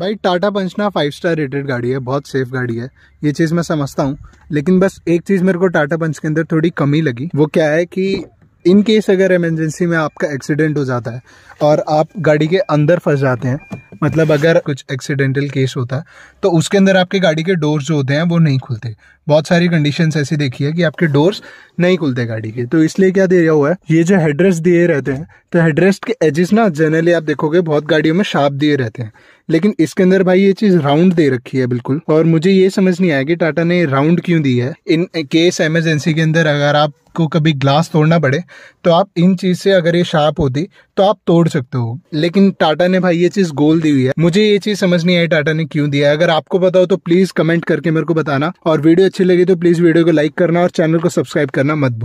भाई टाटा पंचना five star rated गाड़ी है बहुत सेफ गाड़ी है ये चीज़ मैं समझता हूँ लेकिन बस एक चीज़ मेरे को टाटा पंच के अंदर थोड़ी कमी लगी वो क्या है कि इन केस अगर इमरजेंसी में आपका एक्सीडेंट हो जाता है और आप गाड़ी के अंदर फंस जाते हैं मतलब अगर कुछ एक्सीडेंटल केस होता है तो उसके अंदर आपके गाड़ी के डोर्स जो होते हैं वो नहीं खुलते बहुत सारी कंडीशंस ऐसी देखी है कि आपके डोर्स नहीं खुलते गाड़ी के तो इसलिए क्या दिया हुआ है ये जो हेडरेस्ट दिए रहते हैं तो हेडरेस्ट के एजेस ना जनरली आप देखोगे बहुत गाड़ियों में शार्प दिए रहते हैं लेकिन इसके अंदर भाई ये चीज राउंड दे रखी है बिल्कुल और मुझे ये समझ नहीं आया कि टाटा ने राउंड क्यों दी है इन केस एमरजेंसी के अंदर अगर आपको कभी ग्लास तोड़ना पड़े तो आप इन चीज से अगर ये शार्प होती तो आप तोड़ सकते हो लेकिन टाटा ने भाई ये चीज गोल दी हुई है मुझे ये चीज समझ नहीं आई टाटा ने क्यों दिया अगर आपको पता हो तो प्लीज कमेंट करके मेरे को बताना और वीडियो अच्छी लगी तो प्लीज वीडियो को लाइक करना और चैनल को सब्सक्राइब करना मत